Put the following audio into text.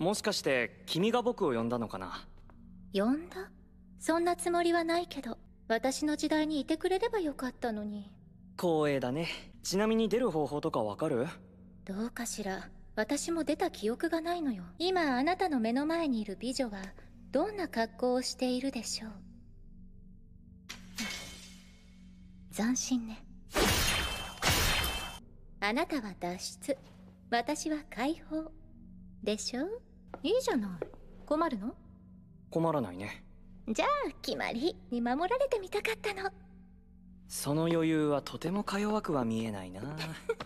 もしかして君が僕を呼んだのかな呼んだそんなつもりはないけど私の時代にいてくれればよかったのに光栄だねちなみに出る方法とかわかるどうかしら私も出た記憶がないのよ今あなたの目の前にいる美女はどんな格好をしているでしょう斬新ねあなたは脱出私は解放でしょいいじゃない困るの困らないねじゃあ決まりに守られてみたかったのその余裕はとてもか弱くは見えないな